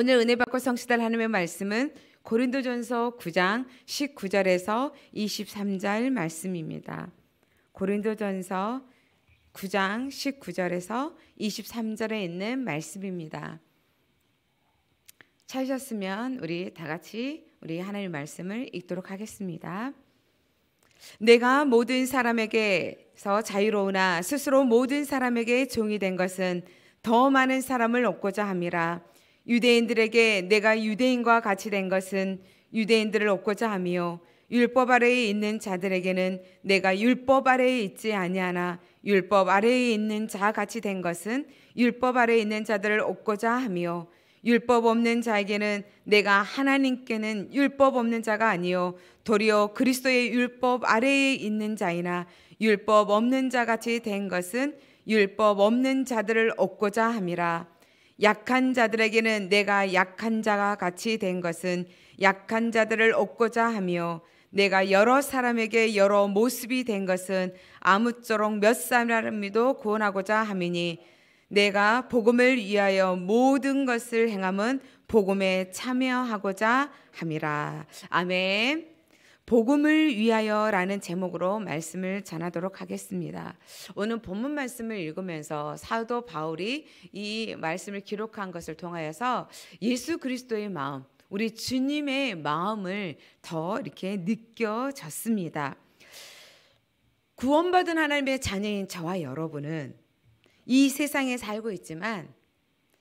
오늘 은혜 받고 성취될 하나님의 말씀은 고린도전서 9장 19절에서 23절 말씀입니다. 고린도전서 9장 19절에서 23절에 있는 말씀입니다. 찾으셨으면 우리 다 같이 우리 하나님의 말씀을 읽도록 하겠습니다. 내가 모든 사람에게서 자유로우나 스스로 모든 사람에게 종이 된 것은 더 많은 사람을 얻고자 함이라. 유대인들에게 내가 유대인과 같이 된 것은 유대인들을 얻고자 하며 율법 아래에 있는 자들에게는 내가 율법 아래에 있지 아니하나 율법 아래에 있는 자 같이 된 것은 율법 아래에 있는 자들을 얻고자 하며 율법 없는 자에게는 내가 하나님께는 율법 없는 자가 아니요 도리어 그리스도의 율법 아래에 있는 자이나 율법 없는 자 같이 된 것은 율법 없는 자들을 얻고자 함이라 약한 자들에게는 내가 약한 자가 같이 된 것은 약한 자들을 얻고자 하며 내가 여러 사람에게 여러 모습이 된 것은 아무쪼록 몇 사람이라도 구원하고자 함이니 내가 복음을 위하여 모든 것을 행함은 복음에 참여하고자 함이라. 아멘. 복음을 위하여라는 제목으로 말씀을 전하도록 하겠습니다. 오늘 본문 말씀을 읽으면서 사도 바울이 이 말씀을 기록한 것을 통하여서 예수 그리스도의 마음, 우리 주님의 마음을 더 이렇게 느껴졌습니다. 구원받은 하나님의 자녀인 저와 여러분은 이 세상에 살고 있지만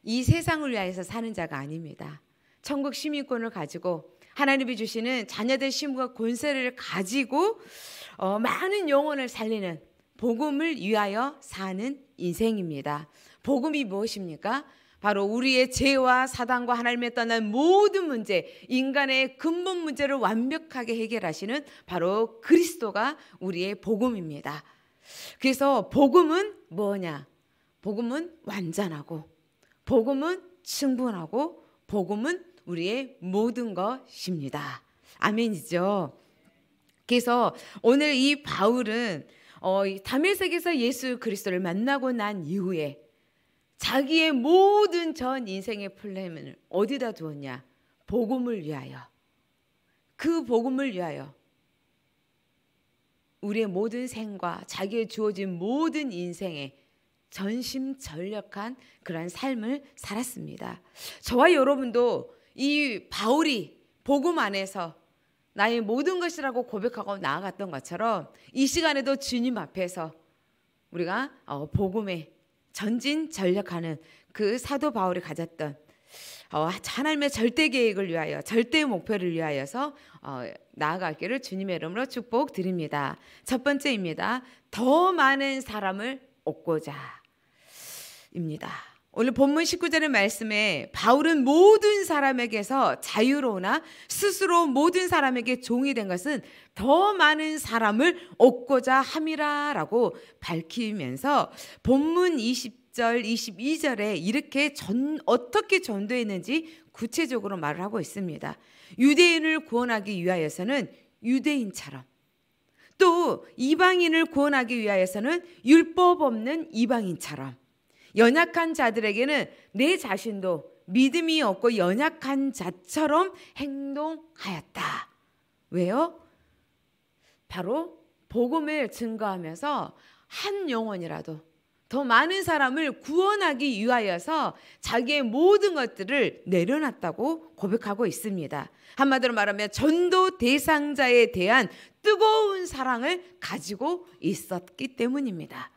이 세상을 위해서 사는 자가 아닙니다. 천국 시민권을 가지고 하나님이 주시는 자녀들 신부가 권세를 가지고 어, 많은 영혼을 살리는 복음을 위하여 사는 인생입니다. 복음이 무엇입니까? 바로 우리의 죄와 사단과 하나님에 떠난 모든 문제, 인간의 근본 문제를 완벽하게 해결하시는 바로 그리스도가 우리의 복음입니다. 그래서 복음은 뭐냐? 복음은 완전하고, 복음은 충분하고, 복음은 우리의 모든 것입니다. 아멘이죠. 그래서 오늘 이 바울은 어, 다메섹에서 예수 그리스도를 만나고 난 이후에 자기의 모든 전 인생의 플랜을 어디다 두었냐? 복음을 위하여. 그 복음을 위하여 우리의 모든 생과 자기의 주어진 모든 인생에 전심전력한 그러 삶을 살았습니다. 저와 여러분도 이 바울이 복음 안에서 나의 모든 것이라고 고백하고 나아갔던 것처럼 이 시간에도 주님 앞에서 우리가 어, 복음에 전진 전력하는 그 사도 바울이 가졌던 어, 하나님의 절대 계획을 위하여 절대 목표를 위하여서 어, 나아가기를 주님의 이름으로 축복드립니다. 첫 번째입니다. 더 많은 사람을 얻고자 입니다. 오늘 본문 19절의 말씀에 바울은 모든 사람에게서 자유로우나 스스로 모든 사람에게 종이 된 것은 더 많은 사람을 얻고자 함이라 라고 밝히면서 본문 20절, 22절에 이렇게 전, 어떻게 전도했는지 구체적으로 말을 하고 있습니다. 유대인을 구원하기 위하여서는 유대인처럼 또 이방인을 구원하기 위하여서는 율법 없는 이방인처럼 연약한 자들에게는 내 자신도 믿음이 없고 연약한 자처럼 행동하였다. 왜요? 바로 복음을 증거하면서 한 영혼이라도 더 많은 사람을 구원하기 위하여서 자기의 모든 것들을 내려놨다고 고백하고 있습니다. 한마디로 말하면 전도 대상자에 대한 뜨거운 사랑을 가지고 있었기 때문입니다.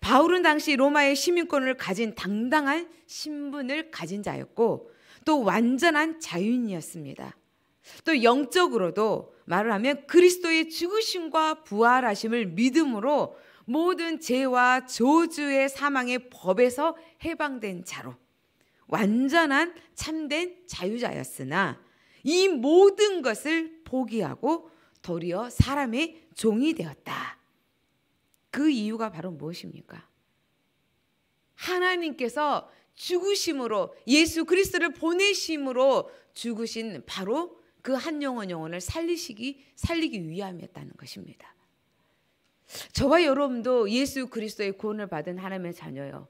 바울은 당시 로마의 시민권을 가진 당당한 신분을 가진 자였고 또 완전한 자유인이었습니다. 또 영적으로도 말을 하면 그리스도의 죽으심과 부활하심을 믿음으로 모든 죄와 저주의 사망의 법에서 해방된 자로 완전한 참된 자유자였으나 이 모든 것을 포기하고 도리어 사람의 종이 되었다. 그 이유가 바로 무엇입니까? 하나님께서 죽으심으로 예수 그리스도를 보내심으로 죽으신 바로 그 한 영혼 영혼을 살리시기 살리기 위함이었다는 것입니다. 저와 여러분도 예수 그리스도의 구원을 받은 하나님의 자녀요.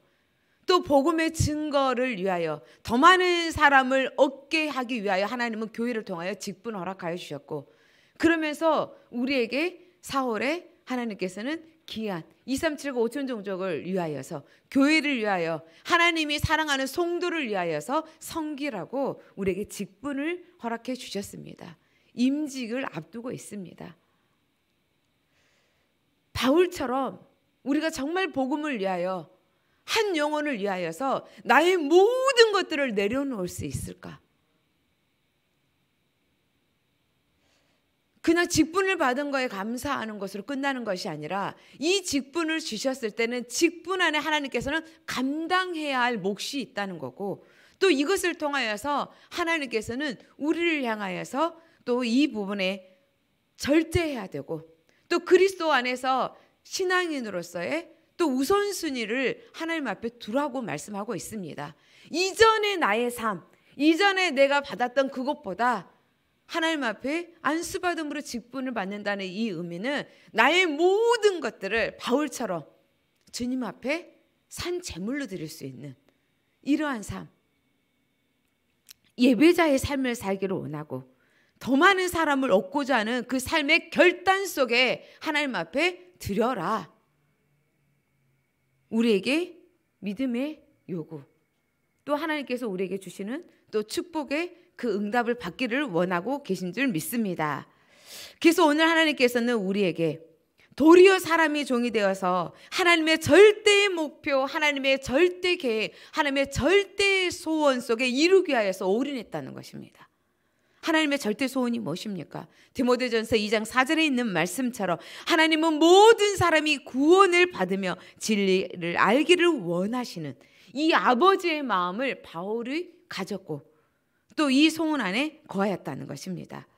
또 복음의 증거를 위하여 더 많은 사람을 얻게 하기 위하여 하나님은 교회를 통하여 직분 허락하여 주셨고 그러면서 우리에게 4월에 하나님께서는 기한 2 3 7 5 5천 종족을 위하여서 교회를 위하여 하나님이 사랑하는 송도를 위하여서 성기라고 우리에게 직분을 허락해 주셨습니다. 임직을 앞두고 있습니다. 바울처럼 우리가 정말 복음을 위하여 한 영혼을 위하여서 나의 모든 것들을 내려놓을 수 있을까? 그냥 직분을 받은 거에 감사하는 것으로 끝나는 것이 아니라 이 직분을 주셨을 때는 직분 안에 하나님께서는 감당해야 할 몫이 있다는 거고 또 이것을 통하여서 하나님께서는 우리를 향하여서 또 이 부분에 절제해야 되고 또 그리스도 안에서 신앙인으로서의 또 우선순위를 하나님 앞에 두라고 말씀하고 있습니다. 이전의 나의 삶, 이전에 내가 받았던 그것보다 하나님 앞에 안수받음으로 직분을 받는다는 이 의미는 나의 모든 것들을 바울처럼 주님 앞에 산 제물로 드릴 수 있는 이러한 삶. 예배자의 삶을 살기를 원하고 더 많은 사람을 얻고자 하는 그 삶의 결단 속에 하나님 앞에 드려라. 우리에게 믿음의 요구. 또 하나님께서 우리에게 주시는 또 축복의 그 응답을 받기를 원하고 계신 줄 믿습니다. 그래서 오늘 하나님께서는 우리에게 도리어 사람이 종이 되어서 하나님의 절대 목표, 하나님의 절대 계획, 하나님의 절대 소원 속에 이루기 하여서 올인했다는 것입니다. 하나님의 절대 소원이 무엇입니까? 디모데전서 2장 4절에 있는 말씀처럼 하나님은 모든 사람이 구원을 받으며 진리를 알기를 원하시는 이 아버지의 마음을 바울이 가졌고 또이 소원 안에 거하였다는 것입니다.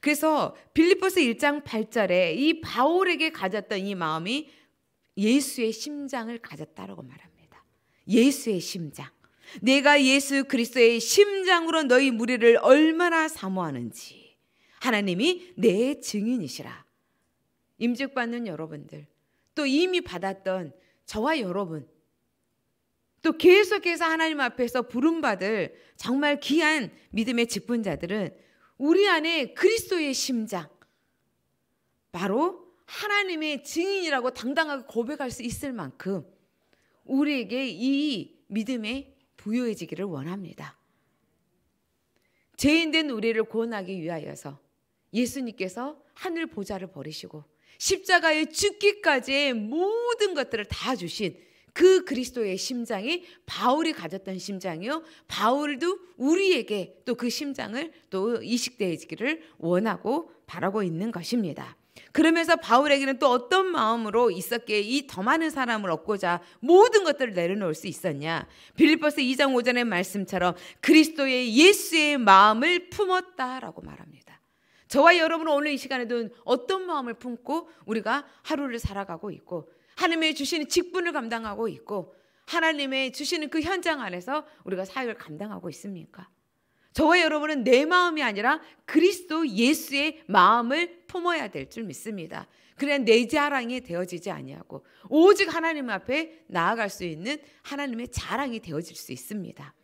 그래서 빌립보스 1장 8절에 이 바울에게 가졌던 이 마음이 예수의 심장을 가졌다라고 말합니다. 예수의 심장. 내가 예수 그리스도의 심장으로 너희 무리를 얼마나 사모하는지 하나님이 내 증인이시라. 임직받는 여러분들 또 이미 받았던 저와 여러분 또 계속해서 하나님 앞에서 부름받을 정말 귀한 믿음의 직분자들은 우리 안에 그리스도의 심장, 바로 하나님의 증인이라고 당당하게 고백할 수 있을 만큼 우리에게 이 믿음에 부여해지기를 원합니다. 죄인된 우리를 구원하기 위하여서 예수님께서 하늘 보좌를 버리시고 십자가에 죽기까지의 모든 것들을 다 주신 그 그리스도의 심장이 바울이 가졌던 심장이요. 바울도 우리에게 또 그 심장을 또 이식되어지기를 원하고 바라고 있는 것입니다. 그러면서 바울에게는 또 어떤 마음으로 있었기에 이 더 많은 사람을 얻고자 모든 것들을 내려놓을 수 있었냐. 빌리퍼스 2장 5절의 말씀처럼 그리스도의 예수의 마음을 품었다라고 말합니다. 저와 여러분은 오늘 이 시간에도 어떤 마음을 품고 우리가 하루를 살아가고 있고 하나님의 주시는 직분을 감당하고 있고 하나님의 주시는 그 현장 안에서 우리가 사역을 감당하고 있습니까? 저와 여러분은 내 마음이 아니라 그리스도 예수의 마음을 품어야 될 줄 믿습니다. 그래야 내 자랑이 되어지지 아니하고 오직 하나님 앞에 나아갈 수 있는 하나님의 자랑이 되어질 수 있습니다.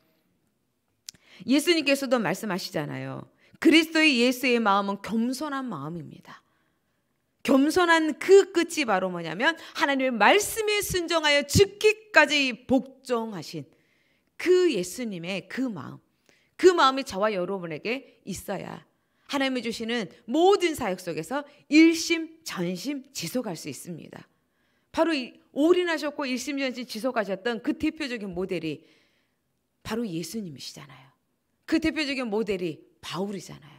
예수님께서도 말씀하시잖아요. 그리스도의 예수의 마음은 겸손한 마음입니다. 겸손한 그 끝이 바로 뭐냐면 하나님의 말씀에 순종하여 죽기까지 복종하신 그 예수님의 그 마음, 그 마음이 저와 여러분에게 있어야 하나님이 주시는 모든 사역 속에서 일심, 전심 지속할 수 있습니다. 바로 올인하셨고 일심, 전심 지속하셨던 그 대표적인 모델이 바로 예수님이시잖아요. 그 대표적인 모델이 바울이잖아요.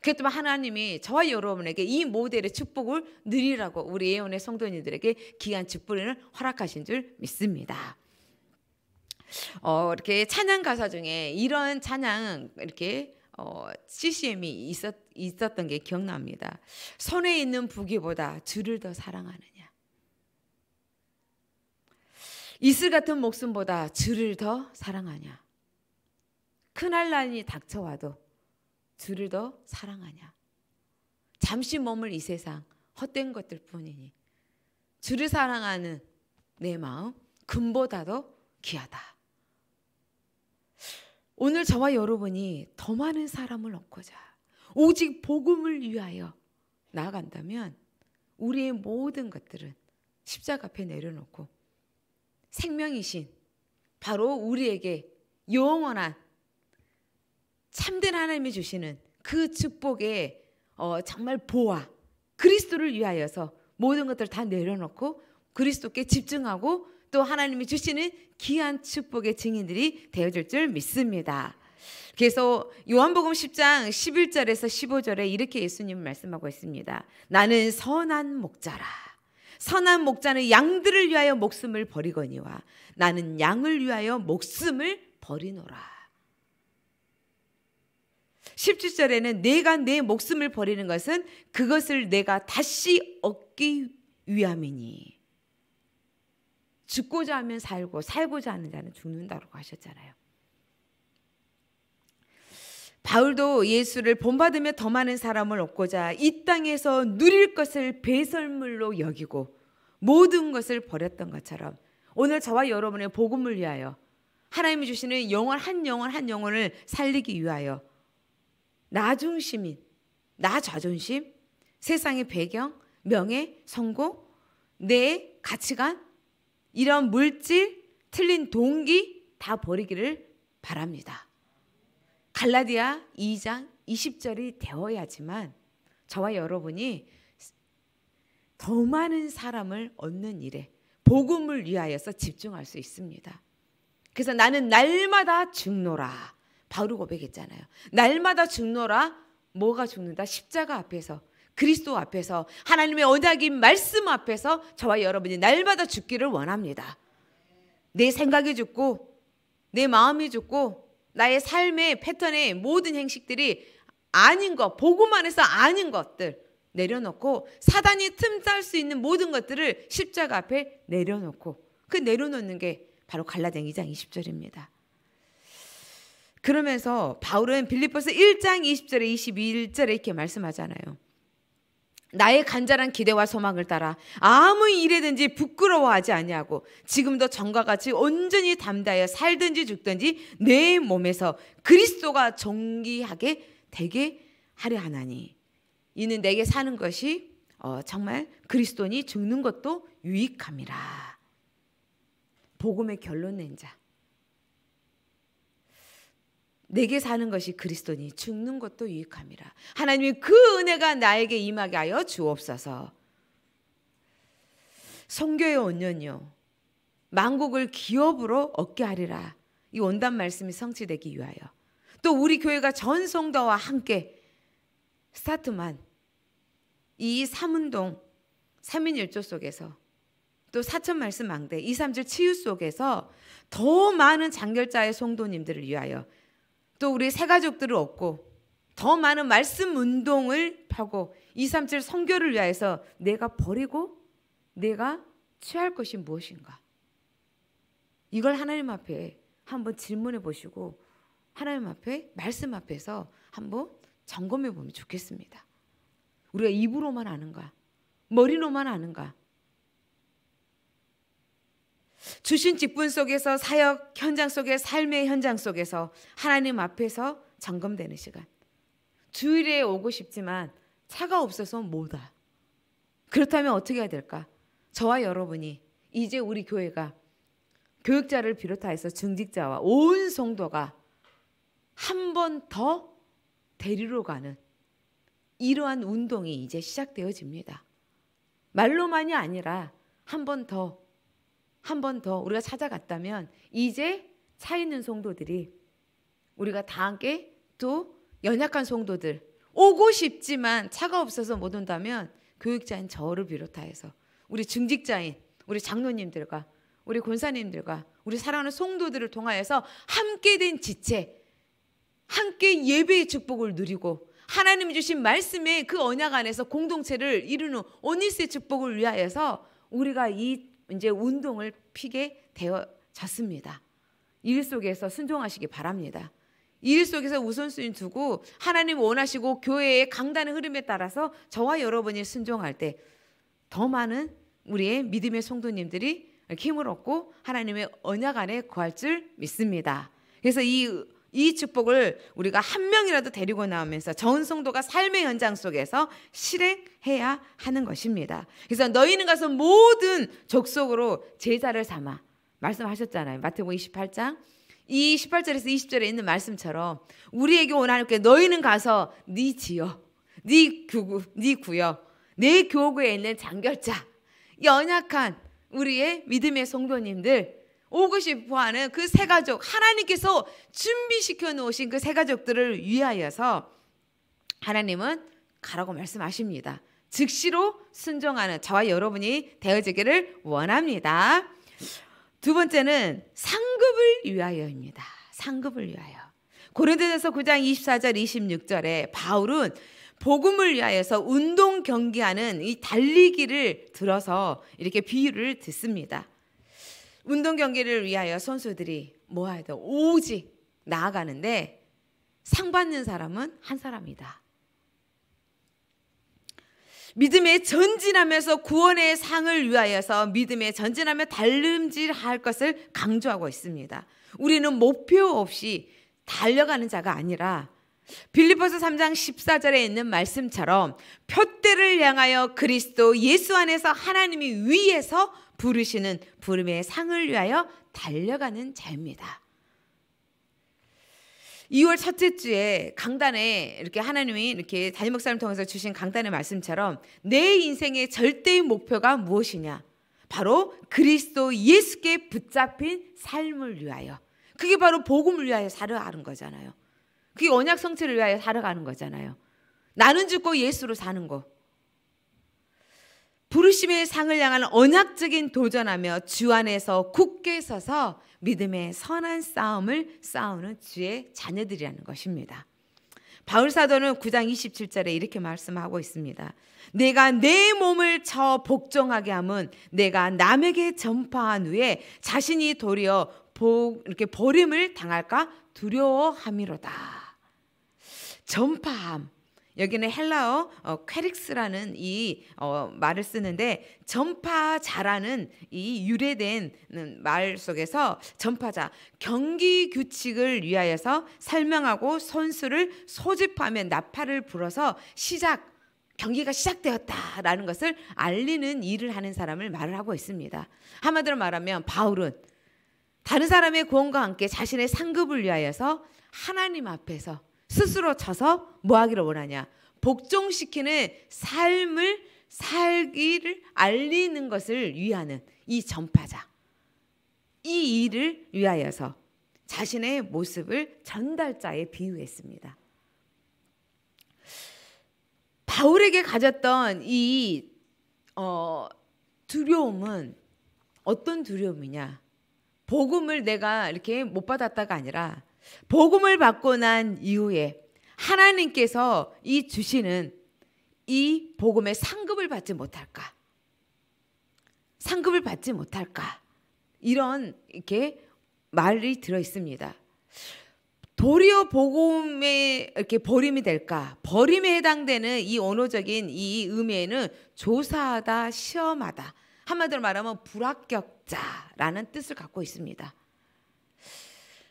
그렇기 때문에 하나님이 저와 여러분에게 이 모델의 축복을 누리라고 우리 예언의 성도님들에게 귀한 축복을 허락하신 줄 믿습니다. 어, 이렇게 찬양 가사 중에 이런 찬양 이렇게 어, CCM이 있었, 있었던 게 기억납니다. 손에 있는 부기보다 주를 더 사랑하느냐. 이슬 같은 목숨보다 주를 더 사랑하냐. 큰할 난이 닥쳐와도 주을더 사랑하냐? 잠시 머물 이 세상 헛된 것들 뿐이니 주를 사랑하는 내 마음 금보다 더 귀하다. 오늘 저와 여러분이 더 많은 사람을 얻고자 오직 복음을 위하여 나아간다면 우리의 모든 것들은 십자가 앞에 내려놓고 생명이신 바로 우리에게 영원한 참된 하나님이 주시는 그 축복의 어, 정말 보아 그리스도를 위하여서 모든 것들 을다 내려놓고 그리스도께 집중하고 또 하나님이 주시는 귀한 축복의 증인들이 되어줄 줄 믿습니다. 그래서 요한복음 10장 11절에서 15절에 이렇게 예수님 말씀하고 있습니다. 나는 선한 목자라. 선한 목자는 양들을 위하여 목숨을 버리거니와 나는 양을 위하여 목숨을 버리노라. 17절에는 내가 내 목숨을 버리는 것은 그것을 내가 다시 얻기 위함이니. 죽고자 하면 살고 살고자 하는 자는 죽는다라고 하셨잖아요. 바울도 예수를 본받으며 더 많은 사람을 얻고자 이 땅에서 누릴 것을 배설물로 여기고 모든 것을 버렸던 것처럼 오늘 저와 여러분의 복음을 위하여 하나님이 주시는 영원 한 영혼 한 영혼을 살리기 위하여 나 중심인, 나 자존심, 세상의 배경, 명예, 성공, 내 가치관, 이런 물질, 틀린 동기 다 버리기를 바랍니다. 갈라디아 2장 20절이 되어야지만 저와 여러분이 더 많은 사람을 얻는 일에 복음을 위하여서 집중할 수 있습니다. 그래서 나는 날마다 죽노라. 바로 고백했잖아요. 날마다 죽노라 뭐가 죽는다 십자가 앞에서 그리스도 앞에서 하나님의 언약인 말씀 앞에서 저와 여러분이 날마다 죽기를 원합니다. 내 생각이 죽고 내 마음이 죽고 나의 삶의 패턴의 모든 행식들이 아닌 것 보고만 해서 아닌 것들 내려놓고 사단이 틈짤 수 있는 모든 것들을 십자가 앞에 내려놓고 그 내려놓는 게 바로 갈라댕이 장 20절입니다. 그러면서 바울은 빌립보서 1장 20절에 21절에 이렇게 말씀하잖아요. 나의 간절한 기대와 소망을 따라 아무 일에든지 부끄러워하지 아니하고 지금도 전과 같이 온전히 담대하여 살든지 죽든지 내 몸에서 그리스도가 정기하게 되게 하려 하나니 이는 내게 사는 것이 어, 정말 그리스도니 죽는 것도 유익함이라. 복음의 결론 낸 자. 내게 사는 것이 그리스도니 죽는 것도 유익함이라. 하나님이 그 은혜가 나에게 임하게 하여 주옵소서. 성교의 원년요 만국을 기업으로 얻게 하리라. 이 원단 말씀이 성취되기 위하여. 또 우리 교회가 전 성도와 함께 스타트만 이 삼운동 삼인일조 속에서 또 사천 말씀 망대 이삼절 치유 속에서 더 많은 장결자의 성도님들을 위하여 또 우리 새가족들을 얻고 더 많은 말씀 운동을 펴고 237 성교를 위하여서 내가 버리고 내가 취할 것이 무엇인가? 이걸 하나님 앞에 한번 질문해 보시고 하나님 앞에 말씀 앞에서 한번 점검해 보면 좋겠습니다. 우리가 입으로만 아는가? 머리로만 아는가? 주신 직분 속에서 사역 현장 속에 삶의 현장 속에서 하나님 앞에서 점검되는 시간. 주일에 오고 싶지만 차가 없어서 못 와. 그렇다면 어떻게 해야 될까? 저와 여러분이 이제 우리 교회가 교육자를 비롯하여서 중직자와 온 성도가 한 번 더 데리러 가는 이러한 운동이 이제 시작되어집니다. 말로만이 아니라 한번더 한번더 우리가 찾아갔다면 이제 차 있는 성도들이 우리가 다 함께 또 연약한 성도들 오고 싶지만 차가 없어서 못 온다면 교육자인 저를 비롯하여서 우리 중직자인 우리 장로님들과 우리 권사님들과 우리 사랑하는 성도들을 통하여서 함께 된 지체 함께 예배의 축복을 누리고 하나님이 주신 말씀의 그 언약 안에서 공동체를 이루는 오니스의 축복을 위하여서 우리가 이 이제 운동을 피게 되어졌습니다. 일 속에서 순종하시기 바랍니다. 일 속에서 우선순위 두고 하나님 원하시고 교회의 강단의 흐름에 따라서 저와 여러분이 순종할 때 더 많은 우리의 믿음의 성도님들이 힘을 얻고 하나님의 언약 안에 거할 줄 믿습니다. 그래서 이이 축복을 우리가 한 명이라도 데리고 나오면서 전성도가 삶의 현장 속에서 실행해야 하는 것입니다. 그래서 너희는 가서 모든 족속으로 제자를 삼아 말씀하셨잖아요. 마태복음 28장 이 18절에서 20절에 있는 말씀처럼 우리에게 온하나님 너희는 가서 네 지역, 네 교구, 네 구역, 네 교구에 있는 장결자, 연약한 우리의 믿음의 성도님들 오고시 부하는 그 세 가족 하나님께서 준비시켜 놓으신 그 세 가족들을 위하여서 하나님은 가라고 말씀하십니다. 즉시로 순종하는 저와 여러분이 되어지기를 원합니다. 두 번째는 상급을 위하여입니다. 상급을 위하여. 고린도전서 9장 24절 26절에 바울은 복음을 위하여서 운동 경기하는 이 달리기를 들어서 이렇게 비유를 듣습니다. 운동 경기를 위하여 선수들이 모아야 뭐 돼. 오직 나아가는데 상 받는 사람은 한 사람이다. 믿음에 전진하면서 구원의 상을 위하여서 믿음에 전진하며 달름질할 것을 강조하고 있습니다. 우리는 목표 없이 달려가는 자가 아니라 빌리포스 3장 14절에 있는 말씀처럼 표대를 향하여 그리스도 예수 안에서 하나님이 위에서 부르시는 부름의 상을 위하여 달려가는 자입니다. 2월 첫째 주에 강단에 이렇게 하나님이 이렇게 다임 목사님 통해서 주신 강단의 말씀처럼 내 인생의 절대의 목표가 무엇이냐? 바로 그리스도 예수께 붙잡힌 삶을 위하여. 그게 바로 복음을 위하여 살아가는 거잖아요. 그게 언약 성취를 위하여 살아가는 거잖아요. 나는 죽고 예수로 사는 거. 부르심의 상을 향한 언약적인 도전하며 주 안에서 굳게 서서 믿음의 선한 싸움을 싸우는 주의 자녀들이라는 것입니다. 바울 사도는 9장 27절에 이렇게 말씀하고 있습니다. 내가 내 몸을 저 복종하게 함은 내가 남에게 전파한 후에 자신이 도리어 복, 이렇게 버림을 당할까 두려워함이로다. 전파함, 여기는 헬라어 어, 퀘릭스라는 이 어, 말을 쓰는데 전파자라는 이 유래된 음, 말 속에서 전파자 경기 규칙을 위하여서 설명하고 선수를 소집하며 나팔을 불어서 시작 경기가 시작되었다라는 것을 알리는 일을 하는 사람을 말을 하고 있습니다. 한마디로 말하면 바울은 다른 사람의 구원과 함께 자신의 상급을 위하여서 하나님 앞에서 스스로 자서 뭐 하기를 원하냐? 복종시키는 삶을 살기를 알리는 것을 위하는 이 전파자. 이 일을 위하여서 자신의 모습을 전달자에 비유했습니다. 바울에게 가졌던 이 어, 두려움은 어떤 두려움이냐? 복음을 내가 이렇게 못 받았다가 아니라 복음을 받고 난 이후에 하나님께서 이 주시는 이 복음의 상급을 받지 못할까? 상급을 받지 못할까? 이런 이렇게 말이 들어 있습니다. 도리어 복음에 이렇게 버림이 될까? 버림에 해당되는 이 언어적인 이 의미에는 조사하다, 시험하다. 한마디로 말하면 불합격자라는 뜻을 갖고 있습니다.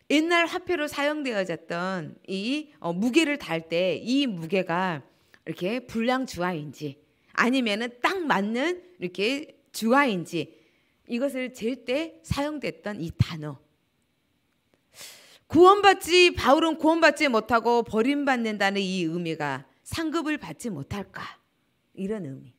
옛날 화폐로 사용되어졌던 이 어, 무게를 달 때 이 무게가 이렇게 불량 주화인지 아니면은 딱 맞는 이렇게 주화인지 이것을 잴때 사용됐던 이 단어. 구원받지 바울은 구원받지 못하고 버림받는다는 이 의미가 상급을 받지 못할까 이런 의미.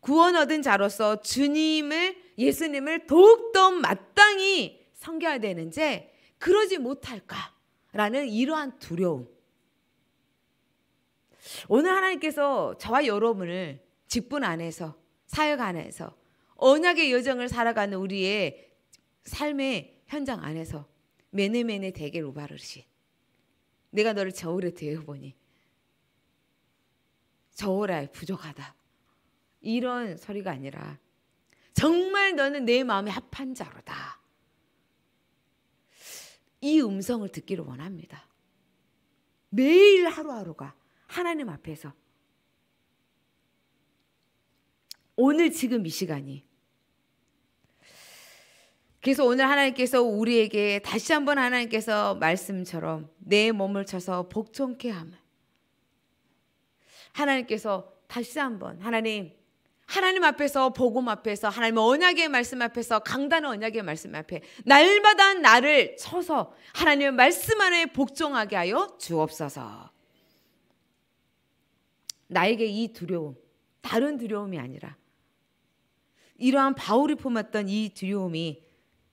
구원 얻은 자로서 주님을 예수님을 더욱더 마땅히 섬겨야 되는지 그러지 못할까라는 이러한 두려움. 오늘 하나님께서 저와 여러분을 직분 안에서 사역 안에서 언약의 여정을 살아가는 우리의 삶의 현장 안에서 매네매네 대게 로바르신 내가 너를 저울에 대어보니 저울에 부족하다 이런 소리가 아니라 정말 너는 내 마음에 합한 자로다 이 음성을 듣기를 원합니다. 매일 하루하루가 하나님 앞에서 오늘 지금 이 시간이 그래서 오늘 하나님께서 우리에게 다시 한번 하나님께서 말씀처럼 내 몸을 쳐서 복종케 함을 하나님께서 다시 한번 하나님 하나님 앞에서 복음 앞에서 하나님 언약의 말씀 앞에서 강단의 언약의 말씀 앞에 날마다 나를 쳐서 하나님의 말씀 안에 복종하게 하여 주옵소서. 나에게 이 두려움 다른 두려움이 아니라 이러한 바울이 품었던 이 두려움이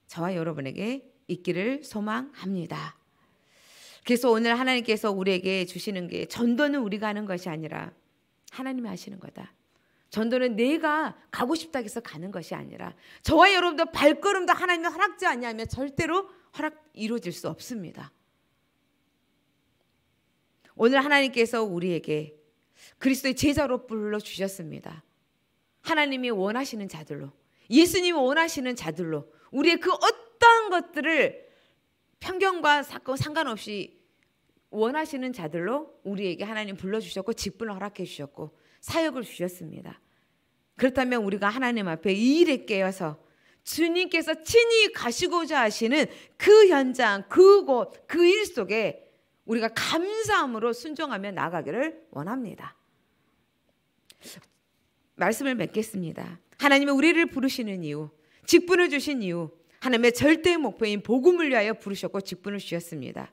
저와 여러분에게 있기를 소망합니다. 그래서 오늘 하나님께서 우리에게 주시는 게 전도는 우리가 하는 것이 아니라 하나님이 하시는 거다. 전도는 내가 가고 싶다 해서 가는 것이 아니라 저와 여러분도 발걸음도 하나님의 허락지 않냐하면 절대로 허락 이루어질 수 없습니다. 오늘 하나님께서 우리에게 그리스도의 제자로 불러 주셨습니다. 하나님이 원하시는 자들로 예수님이 원하시는 자들로 우리의 그 어떠한 것들을 편견과 사건 상관없이 원하시는 자들로 우리에게 하나님 불러 주셨고 직분을 허락해 주셨고 사역을 주셨습니다. 그렇다면 우리가 하나님 앞에 이 일에 깨어서 주님께서 친히 가시고자 하시는 그 현장, 그곳, 그 일 속에 우리가 감사함으로 순종하며 나가기를 원합니다. 말씀을 맺겠습니다. 하나님의 우리를 부르시는 이유, 직분을 주신 이유, 하나님의 절대 목표인 복음을 위하여 부르셨고 직분을 주셨습니다.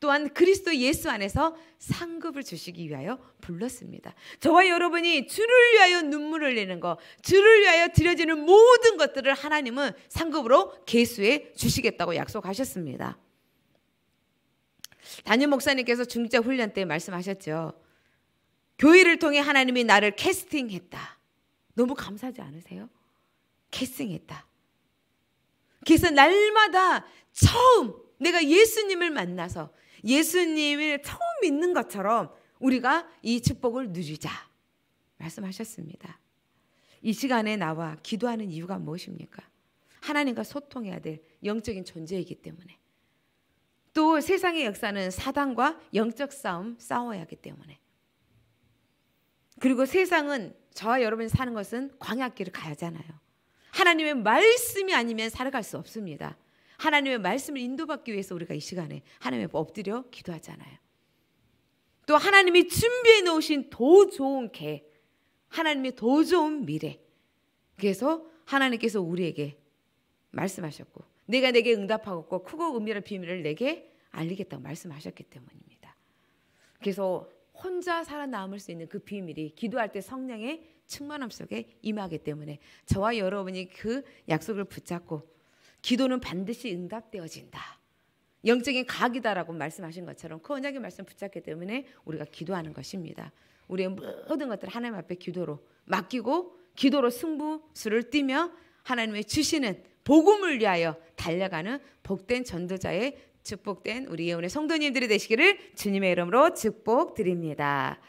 또한 그리스도 예수 안에서 상급을 주시기 위하여 불렀습니다. 저와 여러분이 주를 위하여 눈물을 내는 것, 주를 위하여 드려지는 모든 것들을 하나님은 상급으로 계수해 주시겠다고 약속하셨습니다. 단임 목사님께서 중직자 훈련 때 말씀하셨죠. 교회를 통해 하나님이 나를 캐스팅했다. 너무 감사하지 않으세요? 캐스팅했다. 그래서 날마다 처음 내가 예수님을 만나서 예수님을 처음 믿는 것처럼 우리가 이 축복을 누리자 말씀하셨습니다. 이 시간에 나와 기도하는 이유가 무엇입니까? 하나님과 소통해야 될 영적인 존재이기 때문에 또 세상의 역사는 사단과 영적 싸움 싸워야 하기 때문에 그리고 세상은 저와 여러분이 사는 것은 광야길을 가야 잖아요 하나님의 말씀이 아니면 살아갈 수 없습니다. 하나님의 말씀을 인도받기 위해서 우리가 이 시간에 하나님의 엎드려 기도하잖아요. 또 하나님이 준비해 놓으신 더 좋은 계, 하나님의 더 좋은 미래. 그래서 하나님께서 우리에게 말씀하셨고, 내가 내게 응답하고 크고 은밀한 비밀을 내게 알리겠다고 말씀하셨기 때문입니다. 그래서 혼자 살아남을 수 있는 그 비밀이 기도할 때 성령의 충만함 속에 임하기 때문에 저와 여러분이 그 약속을 붙잡고 기도는 반드시 응답되어진다. 영적인 각이다라고 말씀하신 것처럼 그 언약의 말씀 붙잡기 때문에 우리가 기도하는 것입니다. 우리의 모든 것들 하나님 앞에 기도로 맡기고 기도로 승부수를 뛰며 하나님의 주시는 복음을 위하여 달려가는 복된 전도자의 축복된 우리 예언의 성도님들이 되시기를 주님의 이름으로 축복드립니다.